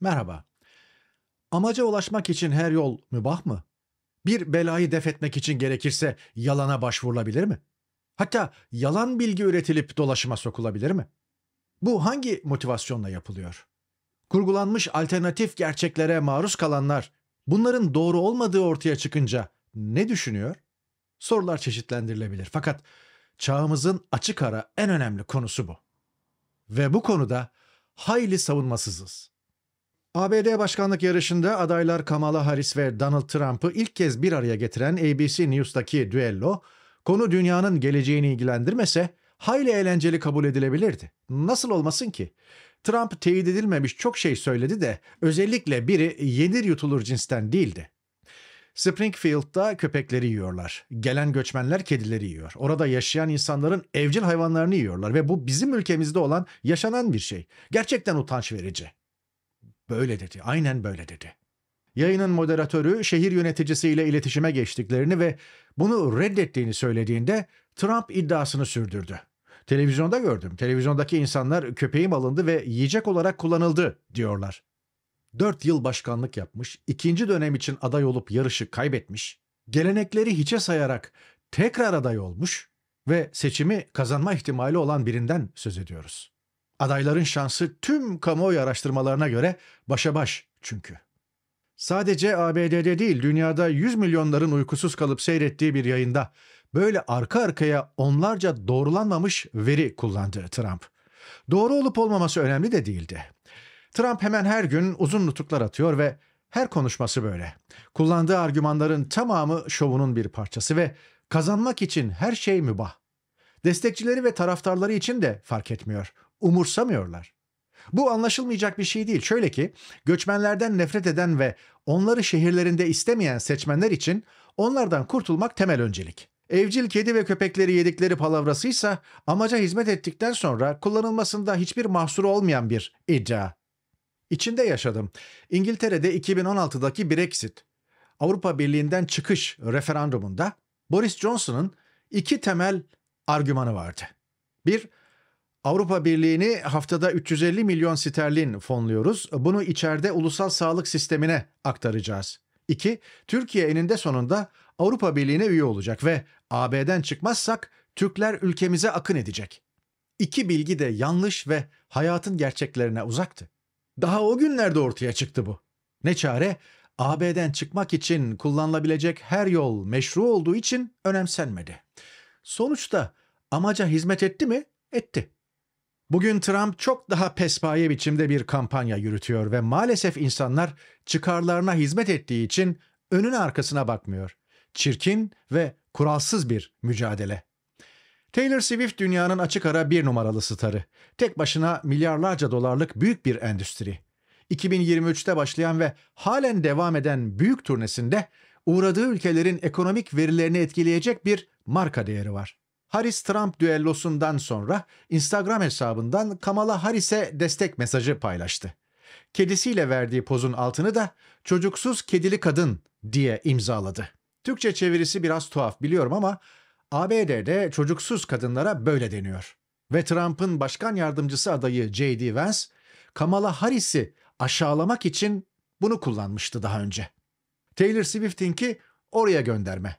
Merhaba. Amaca ulaşmak için her yol mübah mı? Bir belayı def etmek için gerekirse yalana başvurulabilir mi? Hatta yalan bilgi üretilip dolaşıma sokulabilir mi? Bu hangi motivasyonla yapılıyor? Kurgulanmış alternatif gerçeklere maruz kalanlar bunların doğru olmadığı ortaya çıkınca ne düşünüyor? Sorular çeşitlendirilebilir fakat çağımızın açık ara en önemli konusu bu. Ve bu konuda hayli savunmasızız. ABD başkanlık yarışında adaylar Kamala Harris ve Donald Trump'ı ilk kez bir araya getiren ABC News'taki düello, konu dünyanın geleceğini ilgilendirmese hayli eğlenceli kabul edilebilirdi. Nasıl olmasın ki? Trump teyit edilmemiş çok şey söyledi de özellikle biri yenir yutulur cinsten değildi. Springfield'da köpekleri yiyorlar. Gelen göçmenler kedileri yiyor. Orada yaşayan insanların evcil hayvanlarını yiyorlar ve bu bizim ülkemizde olan yaşanan bir şey. Gerçekten utanç verici. Böyle dedi, aynen böyle dedi. Yayının moderatörü şehir yöneticisiyle iletişime geçtiklerini ve bunu reddettiğini söylediğinde Trump iddiasını sürdürdü. Televizyonda gördüm. Televizyondaki insanlar köpeğim alındı ve yiyecek olarak kullanıldı diyorlar. Dört yıl başkanlık yapmış, ikinci dönem için aday olup yarışı kaybetmiş, gelenekleri hiçe sayarak tekrar aday olmuş ve seçimi kazanma ihtimali olan birinden söz ediyoruz. Adayların şansı tüm kamuoyu araştırmalarına göre başa baş çünkü. Sadece ABD'de değil, dünyada 100 milyonların uykusuz kalıp seyrettiği bir yayında böyle arka arkaya onlarca doğrulanmamış veri kullandı Trump. Doğru olup olmaması önemli de değildi. Trump hemen her gün uzun nutuklar atıyor ve her konuşması böyle. Kullandığı argümanların tamamı şovunun bir parçası ve kazanmak için her şey mübah. Destekçileri ve taraftarları için de fark etmiyor umursamıyorlar. Bu anlaşılmayacak bir şey değil. Şöyle ki göçmenlerden nefret eden ve onları şehirlerinde istemeyen seçmenler için onlardan kurtulmak temel öncelik. Evcil kedi ve köpekleri yedikleri palavrasıysa amaca hizmet ettikten sonra kullanılmasında hiçbir mahsuru olmayan bir iddia. İçinde yaşadım. İngiltere'de 2016'daki Brexit, Avrupa Birliği'nden çıkış referandumunda Boris Johnson'ın iki temel argümanı vardı. Bir, Avrupa Birliği'ni haftada 350 milyon sterlin fonluyoruz. Bunu içeride ulusal sağlık sistemine aktaracağız. 2. Türkiye eninde sonunda Avrupa Birliği'ne üye olacak ve AB'den çıkmazsak Türkler ülkemize akın edecek. İki bilgi de yanlış ve hayatın gerçeklerine uzaktı. Daha o günlerde ortaya çıktı bu. Ne çare? AB'den çıkmak için kullanılabilecek her yol meşru olduğu için önemsenmedi. Sonuçta amaca hizmet etti mi? Etti. Bugün Trump çok daha pespaye biçimde bir kampanya yürütüyor ve maalesef insanlar çıkarlarına hizmet ettiği için önün arkasına bakmıyor. Çirkin ve kuralsız bir mücadele. Taylor Swift dünyanın açık ara bir numaralı starı. Tek başına milyarlarca dolarlık büyük bir endüstri. 2023'te başlayan ve halen devam eden büyük turnesinde uğradığı ülkelerin ekonomik verilerini etkileyecek bir marka değeri var. Harris Trump düellosundan sonra Instagram hesabından Kamala Harris'e destek mesajı paylaştı. Kedisiyle verdiği pozun altını da çocuksuz kedili kadın diye imzaladı. Türkçe çevirisi biraz tuhaf biliyorum ama ABD'de çocuksuz kadınlara böyle deniyor. Ve Trump'ın başkan yardımcısı adayı J.D. Vance, Kamala Harris'i aşağılamak için bunu kullanmıştı daha önce. Taylor Swift'inki oraya gönderme.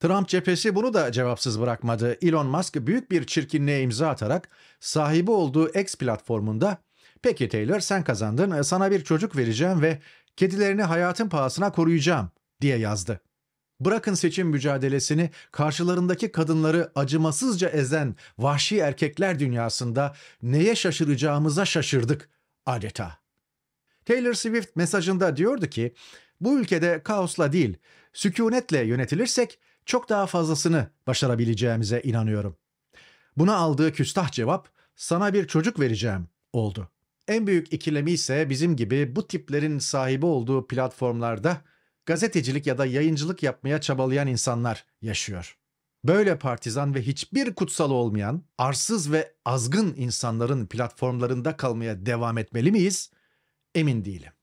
Trump cephesi bunu da cevapsız bırakmadı. Elon Musk büyük bir çirkinliğe imza atarak sahibi olduğu X platformunda "Peki Taylor sen kazandın, e, sana bir çocuk vereceğim ve kedilerini hayatın pahasına koruyacağım." diye yazdı. Bırakın seçim mücadelesini karşılarındaki kadınları acımasızca ezen vahşi erkekler dünyasında neye şaşıracağımıza şaşırdık adeta. Taylor Swift mesajında diyordu ki, bu ülkede kaosla değil, sükunetle yönetilirsek çok daha fazlasını başarabileceğimize inanıyorum. Buna aldığı küstah cevap sana bir çocuk vereceğim oldu. En büyük ikilemi ise bizim gibi bu tiplerin sahibi olduğu platformlarda gazetecilik ya da yayıncılık yapmaya çabalayan insanlar yaşıyor. Böyle partizan ve hiçbir kutsal olmayan, arsız ve azgın insanların platformlarında kalmaya devam etmeli miyiz? Emin değilim.